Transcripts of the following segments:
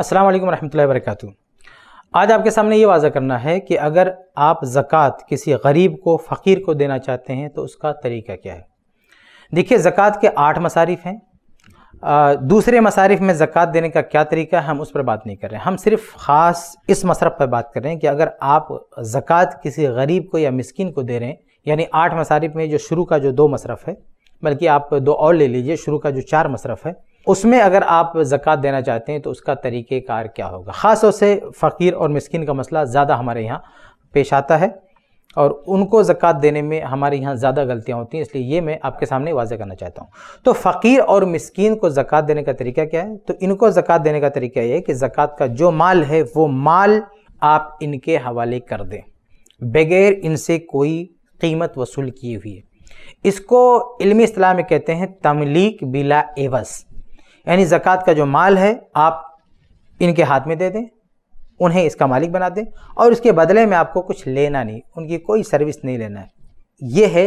अस्सलाम वालेकुम रहमतुल्लाहि वरकatuh आज आपके सामने ये वाजा करना है कि अगर आप ज़क़़त किसी गरीब को फ़कीर को देना चाहते हैं तो उसका तरीका क्या है देखिए ज़क़़त के आठ मसारिफ हैं दूसरे मसारिफ में ज़क़़त देने का क्या तरीका है हम उस पर बात नहीं कर रहे हैं हम सिर्फ ख़ास इस मसरफ पर बात कर रहे हैं कि अगर आप ज़क़़त किसी गरीब को या मिसकिन को दे रहे हैं यानी आठ मसारिफ में जो शुरू का जो दो मसरफ़ है बल्कि आप दो और ले लीजिए शुरू का जो चार मसरफ़ है उसमें अगर आप ज़क़़त देना चाहते हैं तो उसका तरीक़ेकार क्या होगा ख़ास तौर से फ़कीर और मस्किन का मसला ज़्यादा हमारे यहाँ पेश आता है और उनको ज़क़़त देने में हमारे यहाँ ज़्यादा गलतियाँ होती हैं इसलिए ये मैं आपके सामने वाजह करना चाहता हूँ तो फ़कीर और मस्किन को ज़क़़त देने का तरीका क्या है तो इनको ज़क़़त देने का तरीका ये है कि ज़क़़त का जो माल है वो माल आप इनके हवाले कर दें बग़ैर इनसे कोई कीमत वसूल किए है इसको इलमी असलाह में कहते हैं तमलीक बिला एवज़ यानी ज़क़़त का जो माल है आप इनके हाथ में दे दें उन्हें इसका मालिक बना दें और इसके बदले में आपको कुछ लेना नहीं उनकी कोई सर्विस नहीं लेना है ये है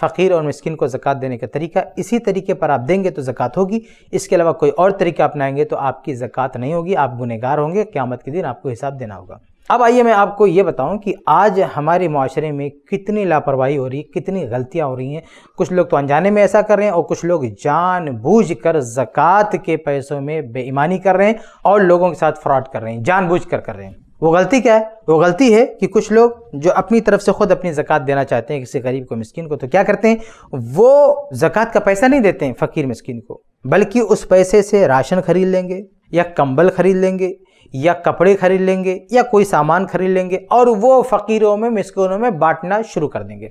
फ़कीर और मस्किन को ज़क़़त देने का तरीका इसी तरीके पर आप देंगे तो ज़क़़त होगी इसके अलावा कोई और तरीका अपनाएंगे तो आपकी ज़क़़त नहीं होगी आप गुनहगार होंगे क़्यामत के दिन आपको हिसाब देना होगा अब आइए मैं आपको ये बताऊं कि आज हमारे माशरे में कितनी लापरवाही हो रही है कितनी गलतियां हो रही हैं कुछ लोग तो अनजाने में ऐसा कर रहे हैं और कुछ लोग जानबूझकर ज़क़़त के पैसों में बेईमानी कर रहे हैं और लोगों के साथ फ्रॉड कर रहे हैं जानबूझकर कर रहे हैं वो गलती क्या है वो गलती है कि कुछ लोग जो अपनी तरफ से ख़ुद अपनी ज़क़़त देना चाहते हैं किसी गरीब को मिस्किन को तो क्या करते हैं वो ज़क़़त का पैसा नहीं देते हैं फ़कीर मिस्किन को बल्कि उस पैसे से राशन खरीद लेंगे या कंबल खरीद लेंगे या कपड़े खरीद लेंगे या कोई सामान खरीद लेंगे और वो फ़कीरों में मिसकिनों में बांटना शुरू कर देंगे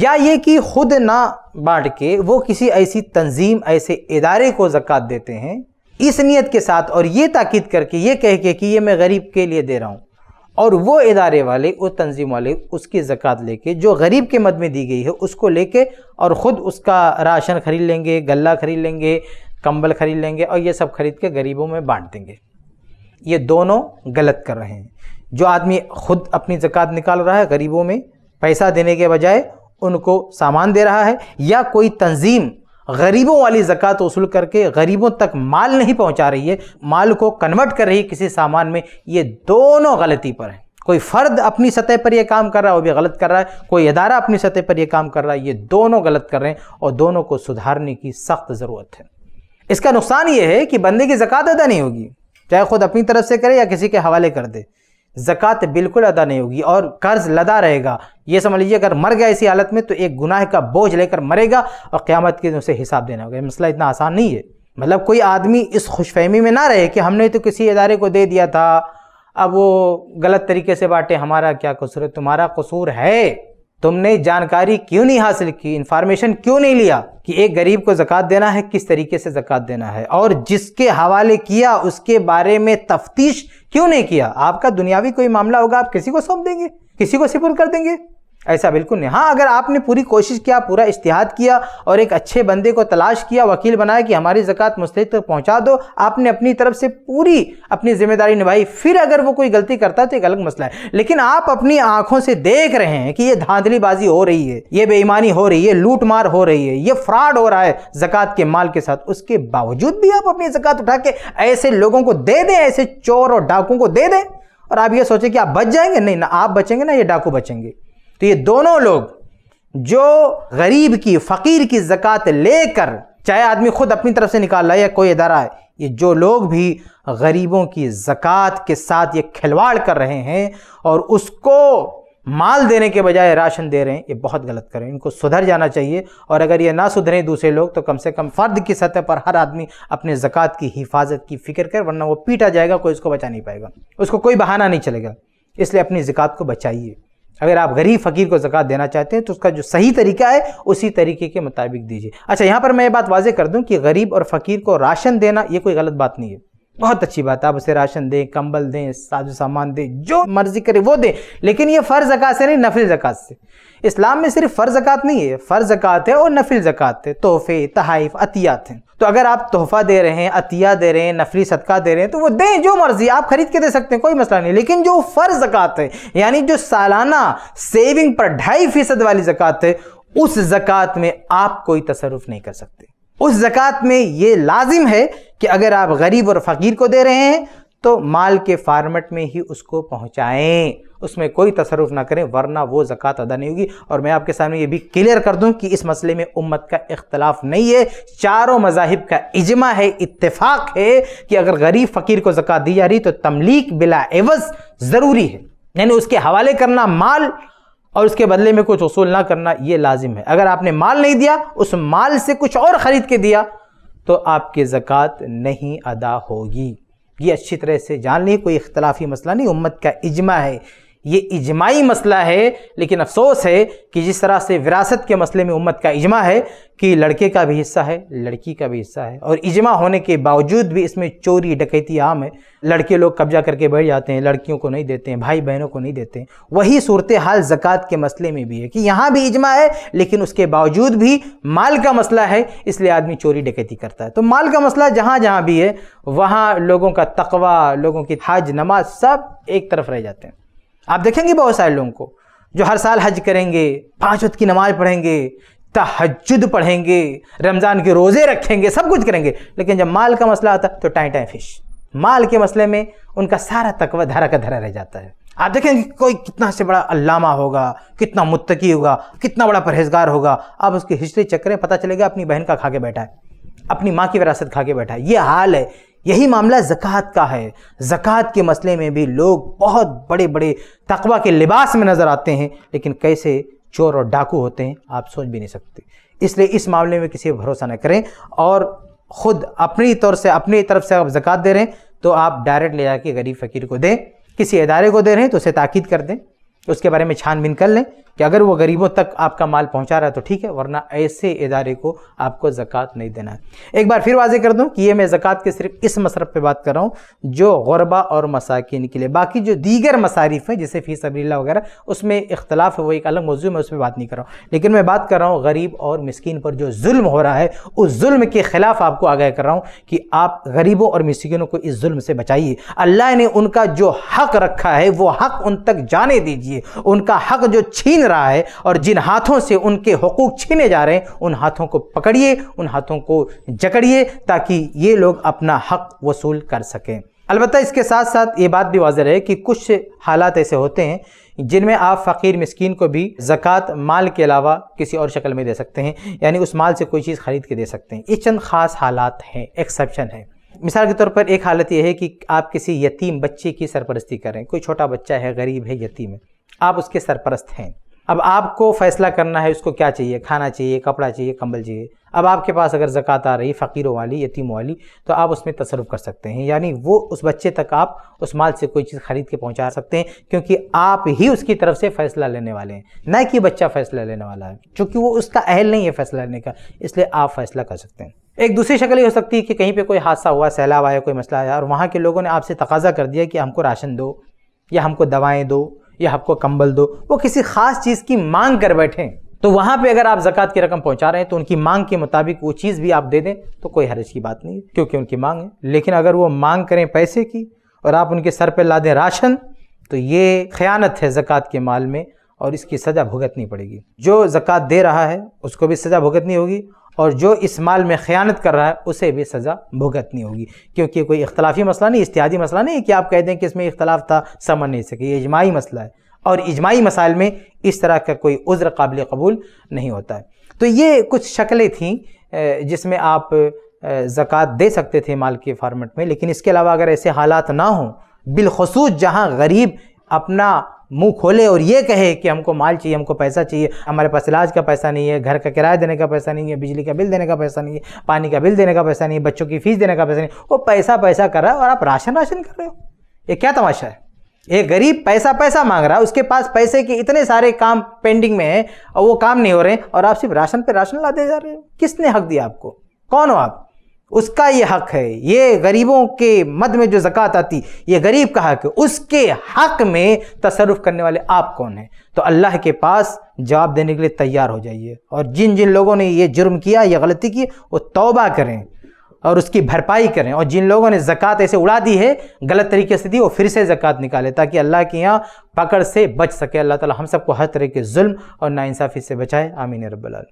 या ये कि खुद ना बांट के वो किसी ऐसी तंजीम ऐसे इदारे को ज़क़़त देते हैं इस नीयत के साथ और ये ताक़ीद करके ये कह के कि ये मैं गरीब के लिए दे रहा हूँ और वो इदारे वाले वो तंजीम वाले उसकी ज़क़़त लेके जो गरीब के मद में दी गई है उसको लेके और ख़ुद उसका राशन ख़रीद लेंगे गला ख़रीद लेंगे कंबल ख़रीद लेंगे और ये सब ख़रीद के गरीबों में बांट देंगे ये दोनों गलत कर रहे हैं जो आदमी खुद अपनी ज़क़ात निकाल रहा है गरीबों में पैसा देने के बजाय उनको सामान दे रहा है या कोई तंजीम गरीबों वाली ज़क़़त वसूल करके गरीबों तक माल नहीं पहुंचा रही है माल को कन्वर्ट कर रही है किसी सामान में ये दोनों गलती पर हैं कोई फ़र्द अपनी सतह पर यह काम कर रहा है वो भी गलत कर रहा है कोई अदारा अपनी सतह पर यह काम कर रहा है ये दोनों गलत कर रहे हैं और दोनों को सुधारने की सख्त ज़रूरत है इसका नुकसान ये है कि बंदे की ज़क़ात अदा नहीं होगी चाहे खुद अपनी तरफ से करे या किसी के हवाले कर दे ज़क़़त बिल्कुल अदा नहीं होगी और कर्ज़ लदा रहेगा ये समझ लीजिए अगर मर गया इसी हालत में तो एक गुनाह का बोझ लेकर मरेगा और क़्यामत के उसे हिसाब देना होगा मसला इतना आसान नहीं है मतलब कोई आदमी इस खुशफहमी में ना रहे कि हमने तो किसी इदारे को दे दिया था अब वो गलत तरीके से बांटे हमारा क्या कसूर है तुम्हारा कसूर है तुमने जानकारी क्यों नहीं हासिल की इन्फॉर्मेशन क्यों नहीं लिया कि एक गरीब को ज़क़़त देना है किस तरीके से ज़क़़त देना है और जिसके हवाले किया उसके बारे में तफ्तीश क्यों नहीं किया आपका दुनियावी कोई मामला होगा आप किसी को सौंप देंगे किसी को सिपुर कर देंगे ऐसा बिल्कुल नहीं हाँ अगर आपने पूरी कोशिश किया पूरा इश्तिहाद किया और एक अच्छे बंदे को तलाश किया वकील बनाया कि हमारी ज़क़़त मुस्तैद तक तो पहुँचा दो आपने अपनी तरफ से पूरी अपनी जिम्मेदारी निभाई फिर अगर वो कोई गलती करता तो एक अलग मसला है लेकिन आप अपनी आंखों से देख रहे हैं कि ये धांधलीबाजी हो रही है ये बेईमानी हो रही है लूट मार हो रही है ये फ्रॉड हो रहा है ज़क़़त के माल के साथ उसके बावजूद भी आप अपनी ज़क़़त उठा के ऐसे लोगों को दे दें ऐसे चोर और डाकुओं को दे दें और आप ये सोचें कि आप बच जाएंगे नहीं ना आप बचेंगे ना ये डाकू बचेंगे तो ये दोनों लोग जो गरीब की फ़कीर की ज़क़़त लेकर चाहे आदमी ख़ुद अपनी तरफ से निकाल रहा है या कोई इदारा है ये जो लोग भी गरीबों की ज़क़़त के साथ ये खिलवाड़ कर रहे हैं और उसको माल देने के बजाय राशन दे रहे हैं ये बहुत गलत करें इनको सुधर जाना चाहिए और अगर ये ना सुधरें दूसरे लोग तो कम से कम फ़र्द की सतह पर हर आदमी अपने ज़क़़त की हिफाजत की फ़िक्र कर वरना वो पीटा जाएगा कोई उसको बचा नहीं पाएगा उसको कोई बहाना नहीं चलेगा इसलिए अपनी ज़क़़त को बचाइए अगर आप गरीब फ़कीर को ज़क़़त देना चाहते हैं तो उसका जो सही तरीका है उसी तरीके के मुताबिक दीजिए अच्छा यहाँ पर मैं ये बात वाजे कर दूँ कि गरीब और फ़कीर को राशन देना ये कोई गलत बात नहीं है बहुत अच्छी बात है आप उसे राशन दें कंबल दें साजो सामान दें जो मर्जी करे वो दें लेकिन ये फ़र्ज ज़क़़त से नहीं नफिल जक़ात से इस्लाम में सिर्फ फ़र्ज जक़ात नहीं है फ़र्ज ज़क़़त है और नफिल ज़क़़त है तोहफ़े तहाइफ अतियात हैं तो अगर आप तोहफ़ा दे रहे हैं अतिया दे रहे हैं नफली सदका दे रहे हैं तो वो दें जो मर्ज़ी आप ख़रीद के दे सकते हैं कोई मसला नहीं लेकिन जो फ़र्ज जक़ात है यानी जो सालाना सेविंग पर ढाई फ़ीसद वाली जक़ात है उस जक़ात में आप कोई तसरफ़ नहीं कर सकते उस जक़ात में ये लाजिम है कि अगर आप गरीब और फ़कीर को दे रहे हैं तो माल के फार्मेट में ही उसको पहुंचाएं उसमें कोई तसरफ ना करें वरना वो ज़क़़त अदा नहीं होगी और मैं आपके सामने ये भी क्लियर कर दूं कि इस मसले में उम्मत का इख्तलाफ नहीं है चारों मजाहब का इजमा है इत्तेफाक है कि अगर गरीब फ़कीर को ज़क़़त दी जा रही तो तमलीक बिला एवज ज़रूरी है यानी उसके हवाले करना माल और उसके बदले में कुछ वसूल ना करना ये लाजिम है अगर आपने माल नहीं दिया उस माल से कुछ और ख़रीद के दिया तो आपकी ज़क़़त नहीं अदा होगी ये अच्छी तरह से जान लें कोई इख्तलाफी मसला नहीं उम्मत का इजमा है ये इजमाई मसला है लेकिन अफसोस है कि जिस तरह से विरासत के मसले में उम्मत का इजमा है कि लड़के का भी हिस्सा है लड़की का भी हिस्सा है और इजमा होने के बावजूद भी इसमें चोरी डकैती आम है लड़के लोग कब्जा करके बैठ जाते हैं लड़कियों को नहीं देते हैं भाई बहनों को नहीं देते हैं वही सूरत हाल ज़क़़त के मसले में भी है कि यहाँ भी इजमा है लेकिन उसके बावजूद भी माल का मसला है इसलिए आदमी चोरी डकैती करता है तो माल का मसला जहाँ जहाँ भी है वहाँ लोगों का तकवा लोगों की हज नमाज सब एक तरफ रह जाते हैं आप देखेंगे बहुत सारे लोगों को जो हर साल हज करेंगे पाँच वक्त की नमाज़ पढ़ेंगे तहजद पढ़ेंगे रमज़ान के रोज़े रखेंगे सब कुछ करेंगे लेकिन जब माल का मसला आता तो टाइ टाई फिश माल के मसले में उनका सारा तकवा धरा का धरा रह जाता है आप देखेंगे कोई कितना से बड़ा अल्लामा होगा कितना मुत्तकी होगा कितना बड़ा परहेजगार होगा आप उसकी हिस्ट्री चक्कर पता चलेगा अपनी बहन का खा के बैठा है अपनी माँ की विरासत खा के बैठा है ये हाल है यही मामला ज़क़़त का है ज़क़़त के मसले में भी लोग बहुत बड़े बड़े तकबा के लिबास में नज़र आते हैं लेकिन कैसे चोर और डाकू होते हैं आप सोच भी नहीं सकते इसलिए इस मामले में किसी भरोसा न करें और ख़ुद अपनी तौर से अपनी तरफ से आप ज़क़़त दे रहे हैं तो आप डायरेक्ट ले जाके गरीब फ़कीर को दें किसी अदारे को दे रहे हैं तो उसे ताकीद कर दें उसके बारे में छानबीन कर लें कि अगर वो गरीबों तक आपका माल पहुंचा रहा है तो ठीक है वरना ऐसे इदारे को आपको ज़क़़त नहीं देना है एक बार फिर वाजे कर दूं कि ये मैं ज़क़़त के सिर्फ इस मसरब पे बात कर रहा हूँ जो गरबा और मसाकिन के लिए बाकी जो दीगर मसारिफ हैं जैसे फ़ीस अबरीला वगैरह उसमें इख्तलाफ है वो एक अलग मौजू में उस पर बात नहीं कर रहा हूँ लेकिन मैं बात कर रहा हूँ गरीब और मस्किन पर जो जुल्म हो रहा है उस जुल्म के ख़िलाफ़ आपको आगाह कर रहा हूँ कि आप गरीबों और मस्किनों को इस जुल्म से बचाइए अल्लाह ने उनका जो हक रखा है वो हक उन तक जाने दीजिए उनका हक जो छीन छीन रहा है और जिन हाथों से उनके हकूक़ छीने जा रहे हैं उन हाथों को पकड़िए उन हाथों को जकड़िए ताकि ये लोग अपना हक वसूल कर सकें अलबत् इसके साथ साथ ये बात भी वाजह है कि कुछ हालात ऐसे होते हैं जिनमें आप फ़कीर मस्किन को भी ज़क़़त माल के अलावा किसी और शक्ल में दे सकते हैं यानी उस माल से कोई चीज़ ख़रीद के दे सकते हैं ये चंद ख़ास हालात हैं एक्सेप्शन है मिसाल के तौर पर एक हालत यह है कि आप किसी यतीम बच्चे की सरपरस्ती करें कोई छोटा बच्चा है गरीब है यतीम है आप उसके सरपरस्त हैं अब आपको फ़ैसला करना है उसको क्या चाहिए खाना चाहिए कपड़ा चाहिए कंबल चाहिए अब आपके पास अगर ज़क़़त आ रही फ़कीरों वाली यतीमों वाली तो आप उसमें तसरफ कर सकते हैं यानी वो उस बच्चे तक आप उस माल से कोई चीज़ ख़रीद के पहुंचा सकते हैं क्योंकि आप ही उसकी तरफ से फ़ैसला लेने वाले हैं न कि बच्चा फ़ैसला लेने वाला है चूँकि वो उसका अहल नहीं है फ़ैसला लेने का इसलिए आप फ़ैसला कर सकते हैं एक दूसरी शक्ल ये हो सकती है कि कहीं पर कोई हादसा हुआ सैलाब आया कोई मसला आया और वहाँ के लोगों ने आपसे तकाजा कर दिया कि हमको राशन दो या हमको दवाएँ दो या आपको कंबल दो वो किसी खास चीज़ की मांग कर बैठे तो वहां पे अगर आप जक़ात की रकम पहुँचा रहे हैं तो उनकी मांग के मुताबिक वो चीज़ भी आप दे दें तो कोई हरज की बात नहीं क्योंकि उनकी मांग है लेकिन अगर वो मांग करें पैसे की और आप उनके सर पर ला दें राशन तो ये ख़यानत है ज़क़़त के माल में और इसकी सज़ा भुगतनी पड़ेगी जो ज़क़़त दे रहा है उसको भी सज़ा भुगतनी होगी और जो इस माल में ख़यानत कर रहा है उसे भी सज़ा भुगतनी होगी क्योंकि कोई इख्तलाफी मसला नहीं इतिहादी मसला नहीं कि आप कह दें कि इसमें इख्तलाफ था समझ नहीं सके ये इजमाही मसला है और इजमाही मसाइल में इस तरह का कोई उज़्र काबिल कबूल नहीं होता है तो ये कुछ शक्लें थीं जिसमें आप ज़क़़त दे सकते थे माल के फार्मेट में लेकिन इसके अलावा अगर ऐसे हालात ना हों बिलखसूस जहाँ गरीब अपना मुंह खोले और ये कहे कि हमको माल चाहिए हमको पैसा चाहिए हमारे पास इलाज का पैसा नहीं है घर का किराया देने का पैसा नहीं है बिजली का बिल देने का पैसा नहीं है पानी का बिल देने का पैसा नहीं है बच्चों की फीस देने का पैसा नहीं वो पैसा पैसा कर रहा है और आप राशन राशन कर रहे हो ये क्या तमाशा है एक गरीब पैसा पैसा मांग रहा है उसके पास पैसे के इतने सारे काम पेंडिंग में है और वो काम नहीं हो रहे और आप सिर्फ राशन पर राशन लाते जा रहे हो किसने हक दिया आपको कौन हो आप उसका ये हक है ये गरीबों के मद में जो ज़क़़त आती ये गरीब का हक है उसके हक में तसरफ करने वाले आप कौन हैं तो अल्लाह के पास जवाब देने के लिए तैयार हो जाइए और जिन जिन लोगों ने ये जुर्म किया या गलती की वो तौबा करें और उसकी भरपाई करें और जिन लोगों ने ज़क़़त ऐसे उड़ा दी है गलत तरीके से दी वो फिर से ज़क़़त निकाले ताकि अल्लाह के यहाँ पकड़ से बच सके अल्लाह ताला हम सबको हर तरह के जुल्म और नाइंसाफ़ी से बचाए आमीन रब्बल